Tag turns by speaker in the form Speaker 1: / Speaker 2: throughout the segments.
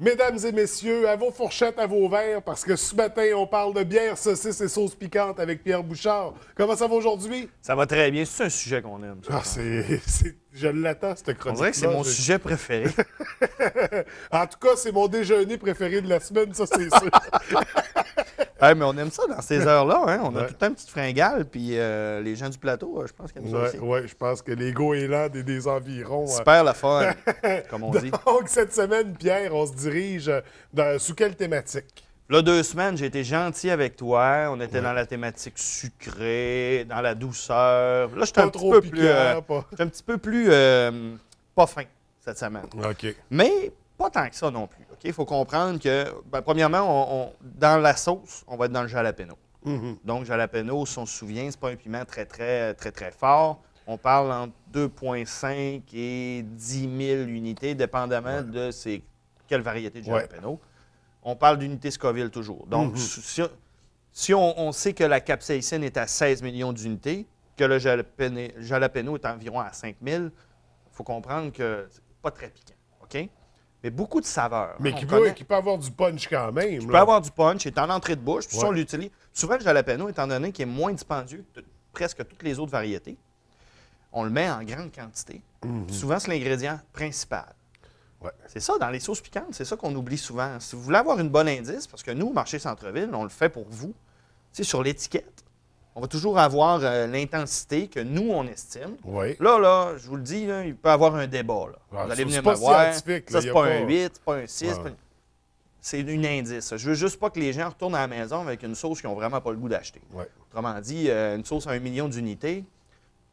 Speaker 1: Mesdames et messieurs, à vos fourchettes, à vos verres, parce que ce matin, on parle de bière, saucisse et sauce piquante avec Pierre Bouchard. Comment ça va aujourd'hui?
Speaker 2: Ça va très bien. C'est un sujet qu'on aime. Ah,
Speaker 1: je l'attends, cette chronique. On que c'est mon sujet préféré. en tout cas, c'est mon déjeuner préféré de la semaine, ça, c'est sûr.
Speaker 2: mais on aime ça dans ces heures-là. Hein? On a tout le temps une fringale. Puis euh, les gens du plateau, euh, je pense qu'ils aiment ça Oui, je pense que les là des, des environs. Hein. Super la fun, comme on dit.
Speaker 1: Donc, cette semaine, Pierre, on se dirige euh, dans, sous quelle thématique?
Speaker 2: Là, deux semaines, j'ai été gentil avec toi. On était dans la thématique sucrée, dans la douceur. Là, j'étais un, petit peu plus, un petit peu plus pas fin cette semaine. OK. Mais pas tant que ça non plus. Il faut comprendre que, ben, premièrement, dans la sauce, on va être dans le jalapeno. Mm-hmm. Donc, jalapeno, si on se souvient, c'est pas un piment très, très, très, très fort. On parle entre 2,5 et 10 000 unités, dépendamment de quelle variété de jalapeno. On parle d'unités Scoville toujours. Donc, mm-hmm. si, on, sait que la capsaïcine est à 16 millions d'unités, que le jalapeno, est environ à 5 000, il faut comprendre que c'est pas très piquant. OK? mais beaucoup de saveurs. Hein, mais qui peut,
Speaker 1: avoir du punch quand même. Qui peut avoir
Speaker 2: du punch, Et en entrée de bouche, puis si on l'utilise. Souvent, le jalapeno, étant donné qu'il est moins dispendieux que presque toutes les autres variétés, on le met en grande quantité. Mhm. Souvent, c'est l'ingrédient principal. C'est ça, dans les sauces piquantes, c'est ça qu'on oublie souvent. Si vous voulez avoir une bonne indice, parce que nous, au marché Centre-Ville, on le fait pour vous, c'est sur l'étiquette on va toujours avoir euh, l'intensité que nous, on estime. Là, là, je vous le dis, il peut y avoir un débat. Ah, vous allez venir me voir. Ça, c'est pas, un 8, c'est pas un 6. C'est une indice. Je veux juste pas que les gens retournent à la maison avec une sauce qu'ils n'ont vraiment pas le goût d'acheter. Autrement dit, euh, une sauce à un million d'unités,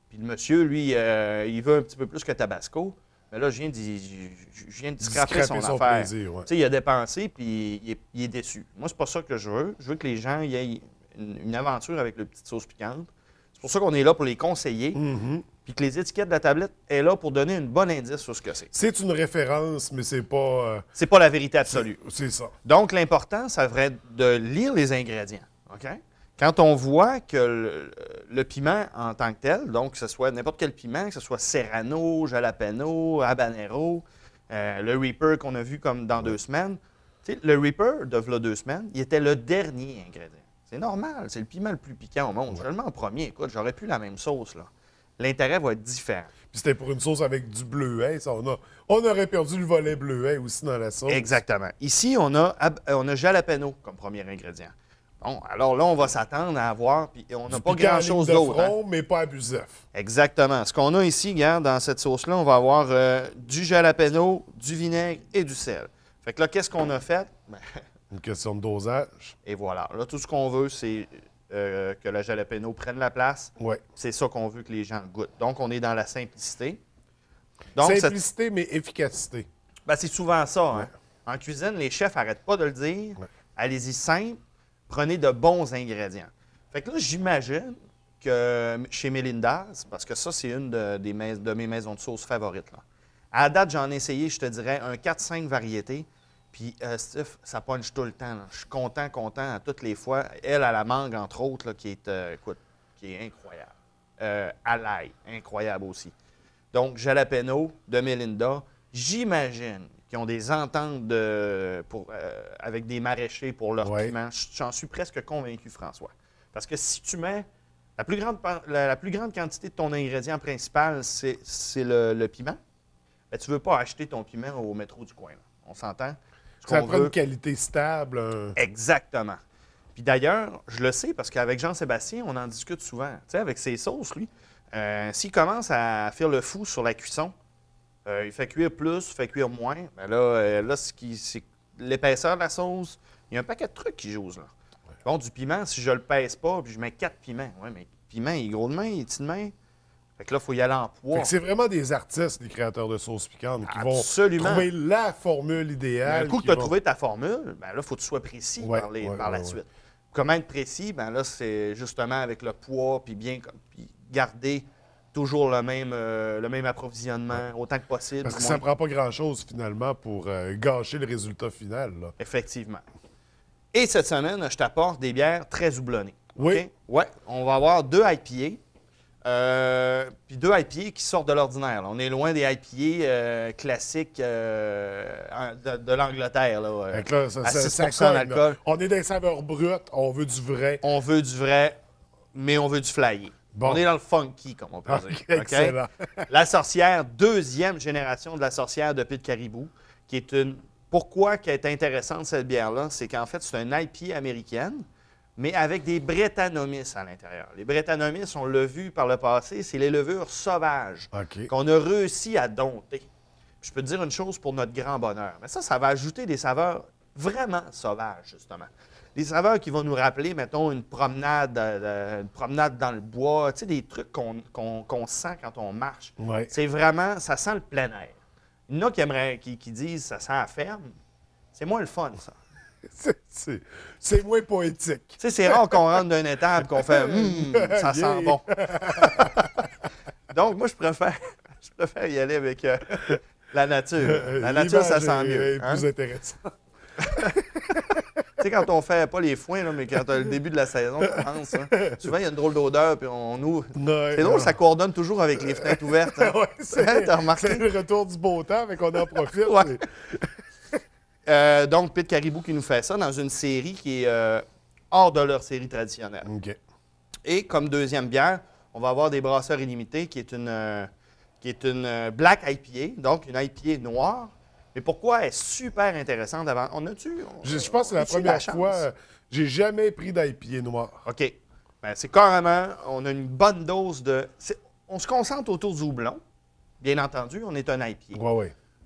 Speaker 2: puis le monsieur, lui, euh, il veut un petit peu plus que Tabasco. Mais là, je viens de, scraper, son, affaire. Tu sais, Il a dépensé, puis il est, déçu. Moi, c'est pas ça que je veux. Je veux que les gens y une, aventure avec le petite sauce piquante. C'est pour ça qu'on est là pour les conseiller. Mhm. puis que les étiquettes de la tablette est là pour donner une bonne indice sur ce que c'est.
Speaker 1: C'est une référence, mais c'est pas... Euh,
Speaker 2: c'est pas la vérité absolue. C'est ça. Donc, l'important, ça être de lire les ingrédients, Quand on voit que le, piment en tant que tel, donc que ce soit n'importe quel piment, que ce soit serrano, jalapeno, habanero, euh, le Reaper qu'on a vu comme dans deux semaines, le Reaper de là, deux semaines, il était le dernier ingrédient. C'est normal. C'est le piment le plus piquant au monde. Ouais. Je en premier. Écoute, j'aurais pu la même sauce, là. L'intérêt va être différent. Puis c'était pour une sauce avec du bleuet, hein, ça, on, aurait perdu le volet bleu, bleuet aussi dans la sauce. Exactement. Ici, on a, euh, on a jalapeno comme premier ingrédient. Bon, alors là, on va s'attendre à avoir, puis on n'a pas grand-chose d'autre. Hein. mais pas abusif. Exactement. Ce qu'on a ici, regarde, dans cette sauce-là, on va avoir euh, du jalapeno, du vinaigre et du sel. Fait que là, qu'est-ce qu'on a fait? Ben, une question de dosage. Et voilà. Là, tout ce qu'on veut, c'est euh, que le jalapeno prenne la place. Oui. C'est ça qu'on veut que les gens goûtent. Donc, on est dans la simplicité. simplicité, mais efficacité. Ben, c'est souvent ça. Hein. En cuisine, les chefs n'arrêtent pas de le dire. Allez-y simple, prenez de bons ingrédients. Fait que là, j'imagine que euh, chez Melinda's, parce que ça, c'est une de, des mes maisons de sauces favorites. Là. À la date, j'en ai essayé, je te dirais, un 4-5 variétés. Puis euh, Steph, ça punch tout le temps. Je suis content, content à toutes les fois. Elle a la mangue, entre autres, qui, est, euh, qui est incroyable. à euh, l'ail, incroyable aussi. Donc, Jalapeno de Melinda, j'imagine qu'ils ont des ententes de, pour, avec des maraîchers pour leur piment. J'en suis presque convaincu, François. Parce que si tu mets la plus grande, la, plus grande quantité de ton ingrédient principal, c'est le, piment, ben, tu ne veux pas acheter ton piment au métro du coin. On s'entend? Ça prend une qualité stable. Exactement. Puis d'ailleurs, je le sais parce qu'avec Jean-Sébastien, on en discute souvent. Tu sais, avec ses sauces, lui, euh, s'il commence à faire le fou sur la cuisson, euh, il fait cuire plus, il fait cuire moins. Mais ben là, euh, là c'est l'épaisseur de la sauce. Il y a un paquet de trucs qui jouent, là. Bon, du piment, si je le pèse pas, puis je mets quatre piments. Oui, mais piment, il est gros de main, il est petit de main. Fait que là, il faut y aller en poids. C'est vraiment des artistes, des créateurs de sauces piquantes, qui vont trouver
Speaker 1: la formule idéale. Mais coup que tu as trouvé
Speaker 2: ta formule, ben là, il faut que tu sois précis par, la suite. Comment être précis? Ben là, c'est justement avec le poids, puis bien garder toujours le même, euh, approvisionnement autant que possible. Parce que ça ne prend pas grand-chose, finalement, pour euh, gâcher le résultat final. Effectivement. Et cette semaine, je t'apporte des bières très houblonnées. Oui. Ouais. On va avoir deux IPA euh, puis deux IPA qui sortent de l'ordinaire. On est loin des IPA euh, classiques euh, de, l'Angleterre. Là, On est des saveurs brutes, on veut du vrai. On veut du vrai, mais on veut du flyer. On est dans le funky, comme on peut ah, dire. Excellent. la sorcière, deuxième génération de la sorcière de Pied Caribou, qui est une. Pourquoi qui est intéressante cette bière-là? C'est qu'en fait, c'est un IP américaine mais avec des brétanomyces à l'intérieur. Les brétanomyces, on l'a vu par le passé, c'est les levures sauvages qu'on a réussi à dompter. je peux dire une chose pour notre grand bonheur, mais ça, ça va ajouter des saveurs vraiment sauvages, justement. Des saveurs qui vont nous rappeler, mettons, une promenade, euh, promenade dans le bois, tu sais, des trucs qu'on sent quand on marche. C'est vraiment, ça sent le plein air. Il y en a qui, aimerait qui, qui disent ça sent la ferme. C'est moins le fun, ça. c'est moins poétique. Tu sais, c'est rare qu'on rentre d'une étape qu'on fait mmm, ça sent bon. Donc, moi, je préfère, je préfère y aller avec euh, la nature. Euh, la nature, ça sent mieux. C'est hein? plus
Speaker 1: intéressant. tu
Speaker 2: sais, quand on fait pas les foins, là, mais quand le début de la saison commence, hein, souvent il y a une drôle d'odeur, puis on ouvre. c'est drôle, ça coordonne toujours avec les fenêtres ouvertes. Hein. ouais, c'est, hein, remarqué? le retour du beau temps, mais qu'on en profite. Euh, donc, Pete Caribou qui nous fait ça dans une série qui est euh, hors de leur série traditionnelle. Et comme deuxième bière, on va avoir des brasseurs illimités qui est une, euh, qui est une black IPA, donc une IPA noire. Mais pourquoi elle est super intéressante avant? On a-tu? Je, pense que c'est la première fois. J'ai jamais pris d'IPA noire. OK. Ben, c'est carrément, on a une bonne dose de. On se concentre autour du houblon. Bien entendu, on est un IPA. Oui, oui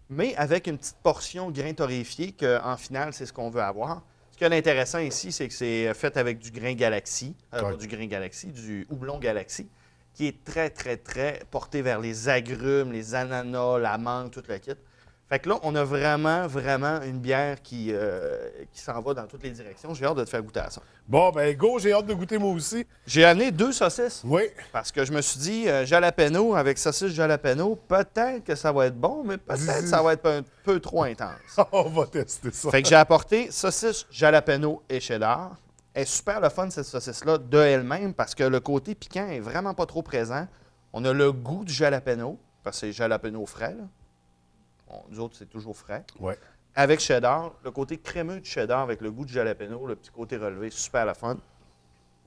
Speaker 2: mais avec une petite portion grain torréfié, qu'en final, c'est ce qu'on veut avoir. Ce qui est intéressant ici, c'est que c'est fait avec du grain galaxie, euh, du grain galaxie, du houblon galaxie, qui est très, très, très porté vers les agrumes, les ananas, la mangue, tout la kit. Fait que là, on a vraiment, vraiment une bière qui, euh, qui s'en va dans toutes les directions. J'ai hâte de te faire goûter à ça. Bon, ben go, j'ai hâte de goûter moi aussi. J'ai amené deux saucisses. Oui. Parce que je me suis dit, euh, jalapeno avec saucisse jalapeno, peut-être que ça va être bon, mais peut-être que ça va être un peu trop intense. on va tester ça. Fait que j'ai apporté saucisse jalapeno et cheddar. est super le fun, cette saucisse-là, de elle-même, parce que le côté piquant est vraiment pas trop présent. On a le goût du jalapeno, parce que c'est jalapeno frais, là on, nous autres, c'est toujours frais. Ouais. Avec cheddar, le côté crémeux de cheddar avec le goût de jalapeno, le petit côté relevé, super à la fin.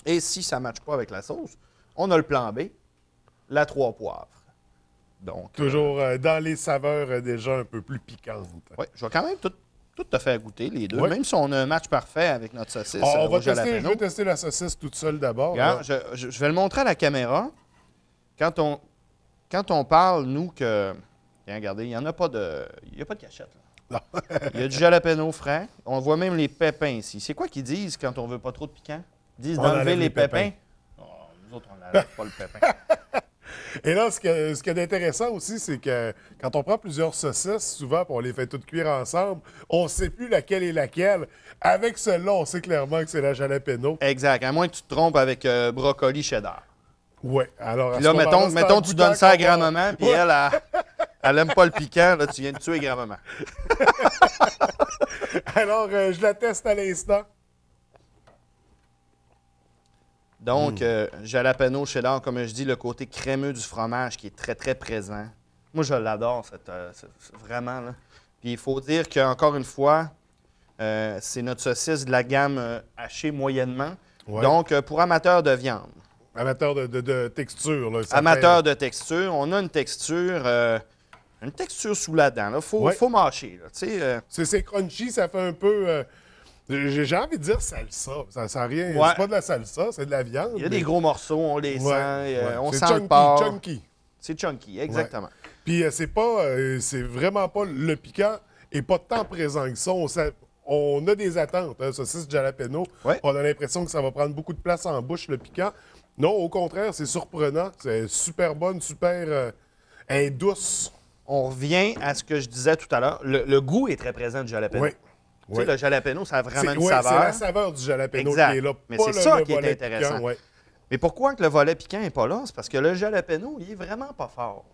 Speaker 2: Et si ça ne matche pas avec la sauce, on a le plan B, la trois poivres. Donc, euh, Toujours euh, dans les saveurs euh, déjà un peu plus piquantes. Oui, je vais quand même tout tout te goûter, les deux. Même si on a un match parfait avec notre saucisse. on va tester, je vais
Speaker 1: tester la saucisse toute seule d'abord. Je,
Speaker 2: je, vais le montrer à la caméra. Quand on, quand on parle, nous, que regardez, il n'y en a pas de. Il a pas de cachette, là. Non. il y a du jalapeno frais. On voit même les pépins ici. C'est quoi qu'ils disent quand on veut pas trop de piquant? Ils disent d'enlever les, pépins. Oh, nous autres, on n'enlève pas le pépin.
Speaker 1: Et là, ce, qui est intéressant aussi, c'est que quand on prend plusieurs saucisses, souvent, on les fait toutes cuire ensemble, on ne sait plus laquelle est laquelle. Avec celle-là,
Speaker 2: on sait clairement que c'est la jalapeno. Exact, à moins que tu te trompes avec euh, brocoli cheddar. Oui, alors... Puis là, mettons, mettons tu donnes ça à grand-maman, puis elle, a... Elle aime pas le piquant, là, tu viens de tuer gravement.
Speaker 1: Alors, euh, je la teste à l'instant.
Speaker 2: Donc, hmm. euh, j'ai la panneau, chez cheddar, comme je dis, le côté crémeux du fromage qui est très, très présent. Moi, je l'adore, cette, euh, vraiment. Là. Puis, il faut dire qu'encore une fois, c'est notre saucisse de la gamme hachée moyennement. Donc, pour amateur de viande. Amateur de, texture. Là, amateurs de texture. On a une texture une texture sous la dent. Il faut, marcher, mâcher.
Speaker 1: Euh. C'est crunchy, ça fait un peu. Euh, j'ai envie de dire salsa. Ça, sent rien. Ce C'est pas de la salsa, c'est de la viande. Il y a des gros morceaux, on les sent, euh, on sent chunky, le chunky.
Speaker 2: C'est chunky, exactement.
Speaker 1: Puis c'est pas, c'est vraiment pas le piquant et pas tant présent que ça. On, a des attentes. Hein, c'est jalapeno, on a l'impression que ça va prendre beaucoup de place en bouche le piquant. Non, au contraire, c'est
Speaker 2: surprenant. C'est super bonne, super douce on revient à ce que je disais tout à l'heure. Le, goût est très présent du jalapeno. Oui. Tu sais, le jalapeno, ça a vraiment une saveur. C'est la saveur du jalapeno qui est là. Mais c'est ça qui est intéressant. Mais pourquoi que le volet piquant n'est pas là? C'est parce que le jalapeno, il est vraiment pas fort.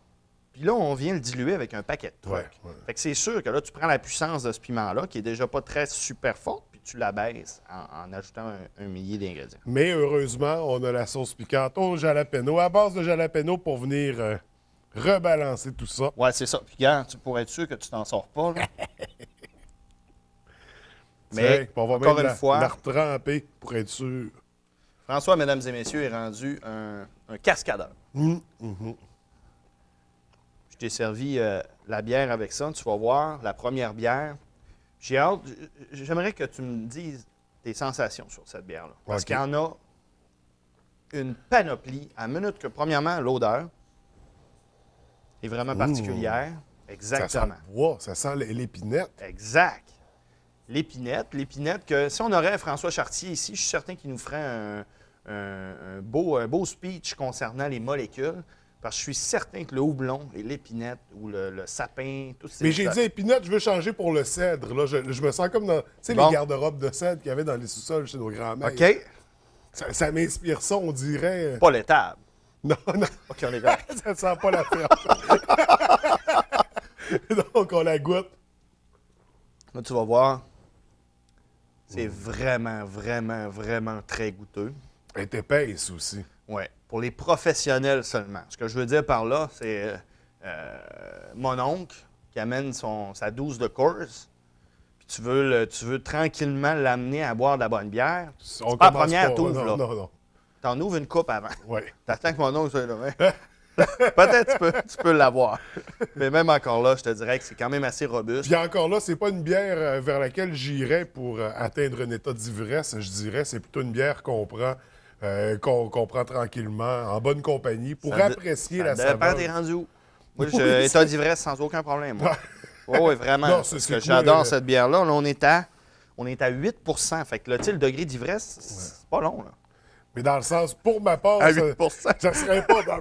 Speaker 2: Puis là, on vient le diluer avec un paquet de trucs. Fait que c'est sûr que là, tu prends la puissance de ce piment-là, qui est déjà pas très super forte, puis tu la baisses en, ajoutant un, millier d'ingrédients.
Speaker 1: Mais heureusement, on a la sauce piquante au jalapeno, à base de jalapeno pour venir euh, rebalancer tout
Speaker 2: ça. Ouais, c'est ça. Puis, gars, tu pourrais être sûr que tu t'en sors pas. Mais, on va encore une la, fois, la
Speaker 1: retremper
Speaker 2: pour être sûr. François, mesdames et messieurs, est rendu un, cascadeur.
Speaker 1: Hum, hum, hum.
Speaker 2: Je t'ai servi euh, la bière avec ça. Tu vas voir, la première bière. J'ai hâte. J'aimerais que tu me dises tes sensations sur cette bière-là. Parce qu'il y en a une panoplie à minute que, premièrement, l'odeur est vraiment particulière. Exactement. Ça sent ça sent l'épinette. Exact. L'épinette, l'épinette que si on aurait François Chartier ici, je suis certain qu'il nous ferait un, beau, beau speech concernant les molécules. Parce que je suis certain que le houblon et l'épinette ou le, sapin, tout ces... Mais j'ai dit
Speaker 1: épinette, je veux changer pour le cèdre. Là, je, me sens comme dans, tu sais, les garde-robes de cèdre qu'il y avait dans les sous-sols chez nos grands-mères. OK. Ça, ça m'inspire ça, on dirait... Pas
Speaker 2: l'étable. Non, non.
Speaker 1: OK, on ça ne sent pas la terre. Donc, on la goûte.
Speaker 2: Là, tu vas voir. C'est vraiment, vraiment, vraiment très goûteux. Et est épaisse aussi. Oui, pour les professionnels seulement. Ce que je veux dire par là, c'est euh, euh, mon oncle qui amène son, sa douce de course. Puis tu veux, tu veux tranquillement l'amener à boire de la bonne bière. pas première tour. Non, non, non. T'en ouvres une coupe avant. Oui. T'attends que mon oncle soit là. Peut-être tu peux, tu peux l'avoir. Mais même encore là, je te dirais que
Speaker 1: c'est quand même assez robuste. Puis encore là, c'est pas une bière euh, vers laquelle j'irais pour euh, atteindre un état d'ivresse, je dirais. C'est plutôt une bière qu'on prend, euh, qu'on prend tranquillement, en bonne
Speaker 2: compagnie, pour apprécier ça la saveur. Ça dépend, où? Moi, oui, état d'ivresse sans aucun problème. Ah. Ouais, oui, vraiment. Non, que j'adore cette bière-là. on est à... On est à 8 Fait que là, le degré d'ivresse, c'est pas long. Là dans le sens, pour ma part, à ça ne
Speaker 1: serait pas dans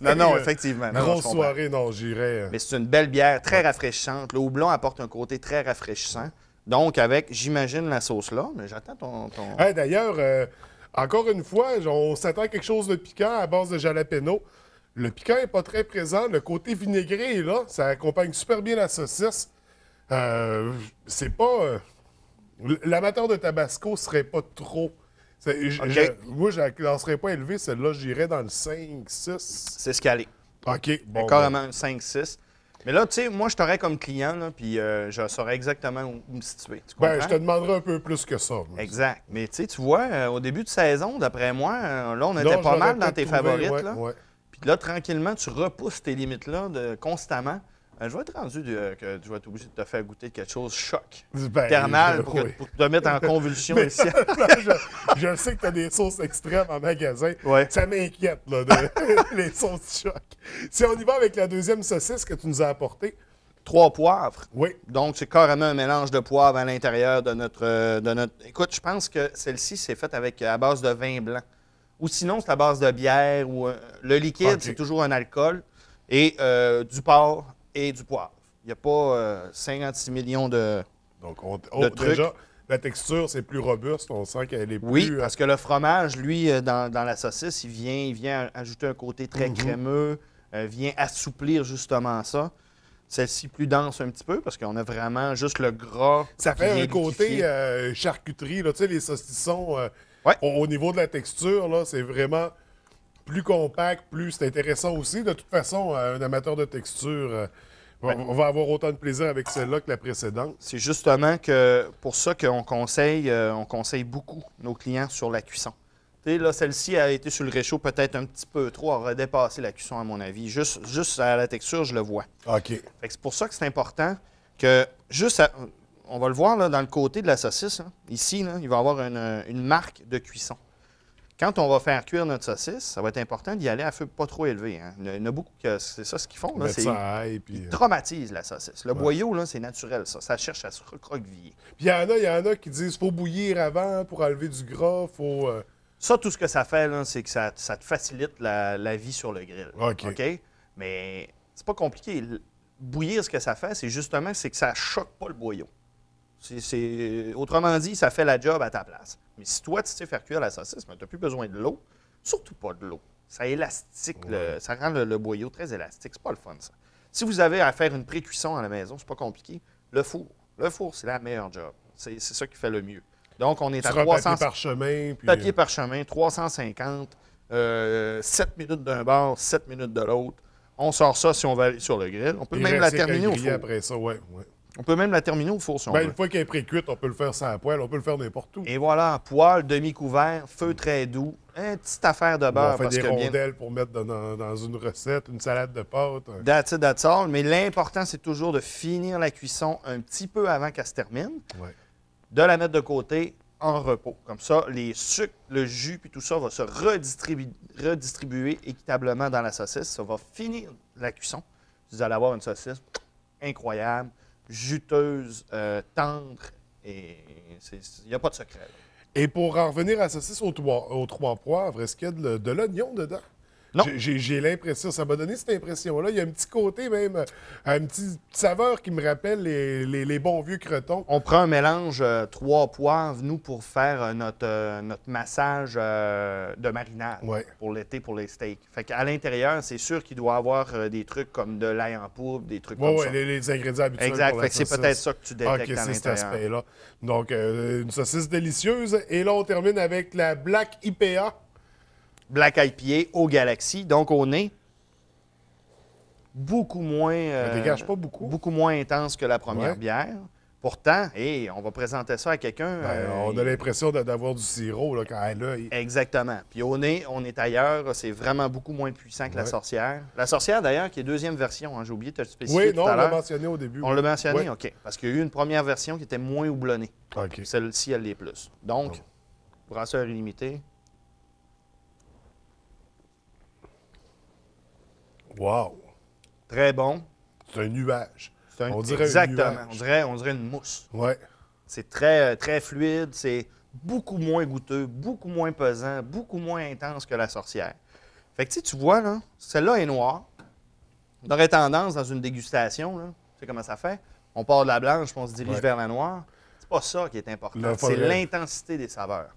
Speaker 1: Non, non, effectivement. Non, soirée,
Speaker 2: non, j'irais. Euh. Mais c'est une belle bière, très rafraîchissante. Le houblon apporte un côté très rafraîchissant. Donc, avec, j'imagine, la sauce là, mais j'attends ton.
Speaker 1: D'ailleurs, euh, encore une fois, on s'attend à quelque chose de piquant à base de jalapeno. Le piquant n'est pas très présent. Le côté vinaigré est là. Ça accompagne super bien la saucisse. Euh, c'est pas. L'amateur de tabasco serait pas trop moi, je ne serais pas élevé, celle-là, j'irais dans le 5-6.
Speaker 2: C'est est. OK. Bon, carrément 5-6. Ben. Mais là, tu sais, moi, je t'aurais comme client, là, puis euh, je saurais exactement où me situer. ben, je te demanderais un peu plus que ça. Exact. Mais tu tu vois, euh, au début de saison, d'après moi, euh, là, on était pas mal dans tes favorites. Puis là, tranquillement, tu repousses tes limites-là constamment. Euh, vais être rendu que tu vais être obligé de te faire goûter quelque chose choc, ben, thermal, pour, te mettre en convulsion ici.
Speaker 1: je, sais que tu as des sauces extrêmes en magasin. Ça m'inquiète, les sauces choc. Si on y va avec la deuxième saucisse que tu nous as apportée. Trois
Speaker 2: poivres. Oui. Donc, c'est carrément un mélange de poivre à l'intérieur de notre, euh, de notre. Écoute, je pense que celle-ci, c'est faite avec euh, à base de vin blanc. Ou sinon, c'est à base de bière ou. Le liquide, c'est toujours un alcool. Et du porc et du poivre. Il n'y a pas 56 euh, millions de, Donc, oh, Déjà,
Speaker 1: la texture, c'est plus robuste. On sent qu'elle est plus... Oui, euh, parce
Speaker 2: que le fromage, lui, euh, dans, la saucisse, il vient, il vient ajouter un côté très mhm. crémeux, vient assouplir justement ça. Celle-ci plus dense un petit peu parce qu'on a vraiment juste le gras. Ça fait un côté
Speaker 1: charcuterie, là, tu sais, les saucissons. Au, au, niveau de la texture, là, c'est vraiment plus compact, plus c'est intéressant aussi. De toute façon, euh, un amateur de texture. On euh, ben, va avoir autant de
Speaker 2: plaisir avec celle-là que la précédente. C'est justement que pour ça qu'on conseille, euh, on conseille beaucoup nos clients sur la cuisson. là, celle-ci a été sur le réchaud peut-être un petit peu trop, a redépassé la cuisson à mon avis. Juste, juste à la texture, je le vois. OK. C'est pour ça que c'est important que juste On va le voir là, dans le côté de la saucisse. Hein. Ici, il va y avoir une marque de cuisson. Quand on va faire cuire notre saucisse, ça va être important d'y aller à feu pas trop élevé. Hein. Il y en a beaucoup qui c'est ça ce qu'ils font. ça aille, Ils euh, traumatisent la saucisse. Le boyau, c'est naturel, ça. Ça cherche à se recroqueviller.
Speaker 1: Puis il y en a, y en a qui disent faut bouillir avant pour enlever du gras, faut. Euh,
Speaker 2: ça, tout ce que ça fait, c'est que ça, te facilite la, vie sur le grill. OK. Mais c'est pas compliqué. Bouillir, ce que ça fait, c'est justement que ça choque pas le boyau. Autrement dit, ça fait la job à ta place. Mais si toi, tu sais faire cuire la saucisse, mais tu n'as plus besoin de l'eau, surtout pas de l'eau. Ça élastique, ça rend le, boyau très élastique. C'est pas le fun, ça. Si vous avez à faire une pré-cuisson à la maison, c'est pas compliqué. Le four. Le four, c'est la meilleure job. C'est ça qui fait le mieux. Donc, on est à 300. par chemin. Puis... Papier euh, par chemin, 350. 7 euh, minutes d'un bord, 7 minutes de l'autre. On sort ça si on va aller sur le grill. On peut même la terminer au four. après ça, on peut même la terminer au four si on ben, veut. Une
Speaker 1: fois qu'elle est pré-cuite, on peut le faire sans poêle, on peut le faire n'importe où. Et
Speaker 2: voilà, poêle, demi-couvert, feu très doux, une petite affaire de beurre. On fait des rondelles pour mettre dans, une recette, une salade de pâte. That's Mais l'important, c'est toujours de finir la cuisson un petit peu avant qu'elle se termine, de la mettre de côté en repos. Comme ça, les sucres, le jus, puis tout ça va se redistribuer équitablement dans la saucisse. Ça va finir la cuisson. Vous allez avoir une saucisse incroyable juteuse, euh, tendre. Et il n'y a pas de secret.
Speaker 1: Et pour en revenir à ceci saucisse aux trois, trois poivres, est-ce qu'il y a de l'oignon dedans? J'ai l'impression, ça m'a donné cette impression-là. Il y a un petit côté même, euh, un petit saveur qui me
Speaker 2: rappelle les, bons vieux cretons. On prend un mélange euh, trois poivres, nous, pour faire euh, notre, notre massage de marinade pour l'été, pour les steaks. Fait qu'à l'intérieur, c'est sûr qu'il doit avoir des trucs comme de l'ail en poudre, des trucs comme ça. Les, les ingrédients habituels. Exact. Fait que c'est peut-être ça que tu détectes ah, à l'intérieur. cet aspect-là.
Speaker 1: Donc, une saucisse délicieuse.
Speaker 2: Et là, on termine avec la Black IPA. Black IPA au Galaxy, donc au nez, beaucoup moins. Euh, dégage pas beaucoup. Beaucoup moins intense que la première bière. Pourtant, et on va présenter ça à quelqu'un. Ben, euh, on a l'impression d'avoir du sirop là, quand elle là, Exactement. Puis au nez, on est ailleurs. C'est vraiment beaucoup moins puissant que la sorcière. La sorcière, d'ailleurs, qui est deuxième version. Hein, j'ai oublié de te spécifier. Oui, non, on l'a mentionné
Speaker 1: au début. On l'a mentionné, OK.
Speaker 2: Parce qu'il y a eu une première version qui était moins houblonnée. Celle-ci, elle l'est plus. Donc, brasseur illimité, Wow! Très bon. C'est un nuage. on dirait exactement. On, dirait, on dirait une mousse. Ouais. C'est très, euh, très fluide. C'est beaucoup moins goûteux, beaucoup moins pesant, beaucoup moins intense que la sorcière. Fait que tu vois, là, celle-là est noire. On aurait tendance, dans une dégustation, tu sais comment ça fait, on part de la blanche, puis on se dirige vers la noire. C'est pas ça qui est important, c'est l'intensité des saveurs.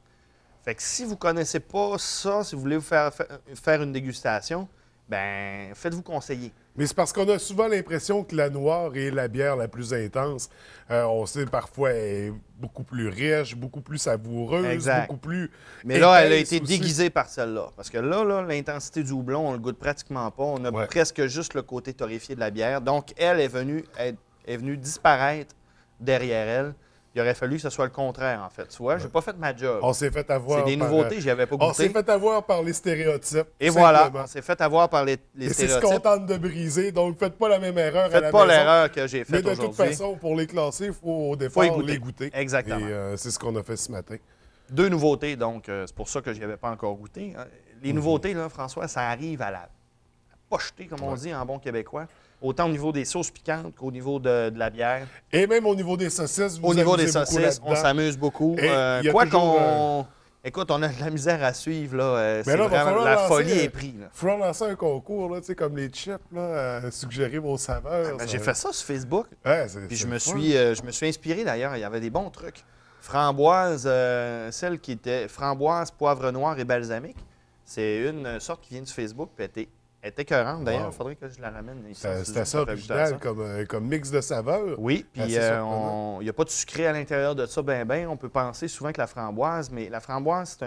Speaker 2: Fait que si vous connaissez pas ça, si vous voulez faire, faire une dégustation, ben faites-vous conseiller. Mais c'est parce qu'on a souvent l'impression que la noire est la bière
Speaker 1: la plus intense. Euh, on sait parfois qu'elle est beaucoup plus riche, beaucoup plus savoureuse, beaucoup plus. Mais là, elle a été déguisée
Speaker 2: par celle-là. Parce que là, l'intensité du houblon, on le goûte pratiquement pas. On a presque juste le côté torréfié de la bière. Donc, elle est venue, elle est venue disparaître derrière elle. Il aurait fallu que ce soit le contraire, en fait. Tu vois, j'ai pas fait ma job. On s'est fait avoir. C'est des nouveautés, euh, j'y avais pas goûté. On s'est fait
Speaker 1: avoir par les stéréotypes. Et voilà, on s'est fait avoir par les,
Speaker 2: stéréotypes. C'est ce qu'on
Speaker 1: tente de briser, donc faites pas la même erreur. Faites à la pas l'erreur que j'ai faite aujourd'hui. Mais de toute façon, pour les classer, il faut au défaut goûter. les
Speaker 2: goûter. Exactement. Et euh, c'est ce qu'on a fait ce matin. Deux nouveautés, donc euh, c'est pour ça que je n'y avais pas encore goûté. Les mhm. nouveautés, là, François, ça arrive à la, comme on dit en bon québécois autant au niveau des sauces piquantes qu'au niveau de, la bière. Et même au niveau des saucisses, Au niveau des saucisses, on s'amuse beaucoup. Euh, quoi qu'on. Euh, Écoute, on a de la misère à suivre. Là. Euh, Mais là, vraiment, la folie est prise. Il faut lancer
Speaker 1: un concours, là, comme les chips, là, suggérer vos saveurs. Ah, ben, j'ai fait
Speaker 2: ça sur Facebook. Puis je me, suis, je me suis inspiré d'ailleurs. Il y avait des bons trucs. Framboise, celle qui était framboise, poivre noir et balsamique. C'est une sorte qui vient du Facebook, pété elle est écœurante, d'ailleurs. Il faudrait que je la ramène ici. C'était ça, original, euh, comme, mix de saveurs. Oui, ben, puis euh, il n'y a pas de sucré à l'intérieur de ça, ben ben. On peut penser souvent que la framboise, mais la framboise, c'est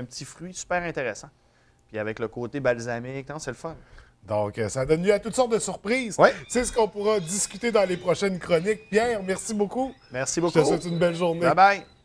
Speaker 2: un, petit fruit super intéressant. Puis avec le côté balsamique, c'est le fun. Donc, euh, ça donne lieu à toutes sortes de surprises. Ouais. C'est ce qu'on pourra discuter dans les prochaines
Speaker 1: chroniques. Pierre, merci beaucoup.
Speaker 2: Merci beaucoup. Je te souhaite une
Speaker 1: belle journée. Bye-bye.